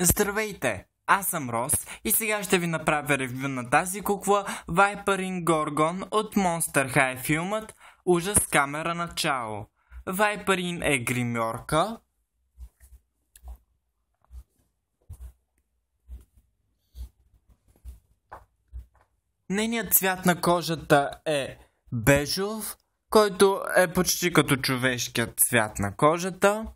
Здравейте! Аз съм Рос и сега ще ви направя ревю на тази кукла Viperin Gorgon от Monster High филмът Ужас камера начало. Viperin е гримьорка, Нейният цвят на кожата е бежов, който е почти като човешкият цвят на кожата.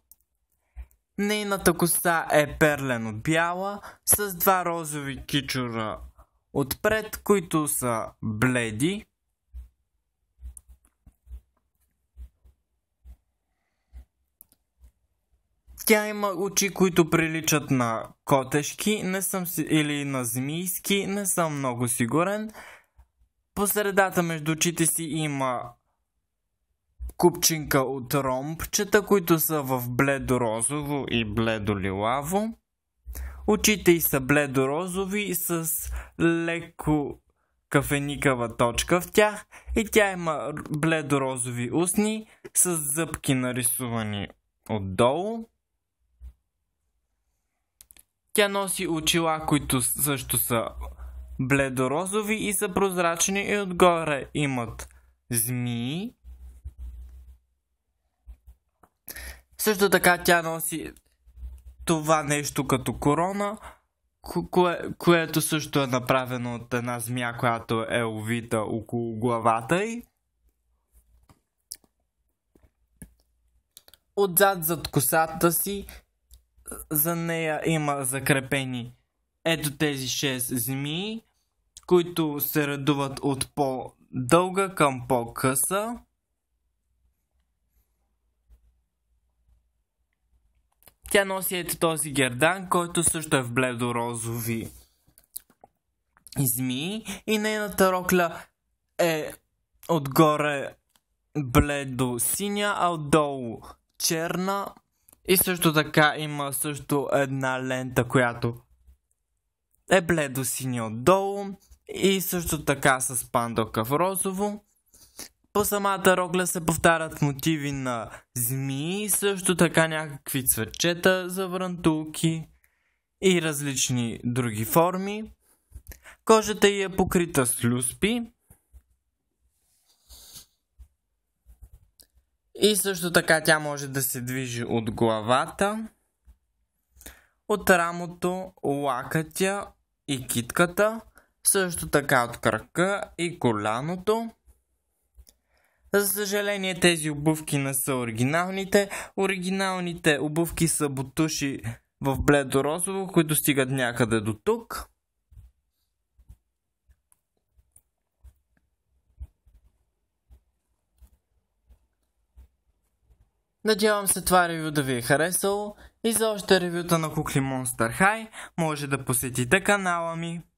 Нейната коса е перлено бяла, с два розови кичура отпред, които са бледи. Тя има очи, които приличат на котешки не съм, или на змийски, не съм много сигурен. По средата между очите си има купчинка от ромбчета, които са в бледо-розово и бледо-лилаво. Очите й са бледо-розови с леко кафеникава точка в тях и тя има бледо-розови устни с зъбки нарисувани отдолу. Тя носи очила, които също са бледо розови и са прозрачни и отгоре имат змии. Също така тя носи това нещо като корона, кое, което също е направено от една змия, която е овита около главата й. Отзад зад косата си за нея има закрепени ето тези 6 змии, които се редуват от по-дълга към по-къса. Тя носи ето този гердан, който също е в бледо-розови змии и нейната рокля е отгоре бледо-синя, а отдолу черна и също така има също една лента, която е бледо-синя отдолу и също така с пандока в розово по самата рокля се повтарят мотиви на змии, също така някакви цветчета за врантулки и различни други форми. Кожата й е покрита с люспи. И също така тя може да се движи от главата, от рамото, лакътя и китката, също така от крака и коляното. За съжаление тези обувки не са оригиналните. Оригиналните обувки са бутуши в бледо-розово, които стигат някъде до тук. Надявам се това ревю да ви е харесало и за още ревюта на кукли Monster High може да посетите канала ми.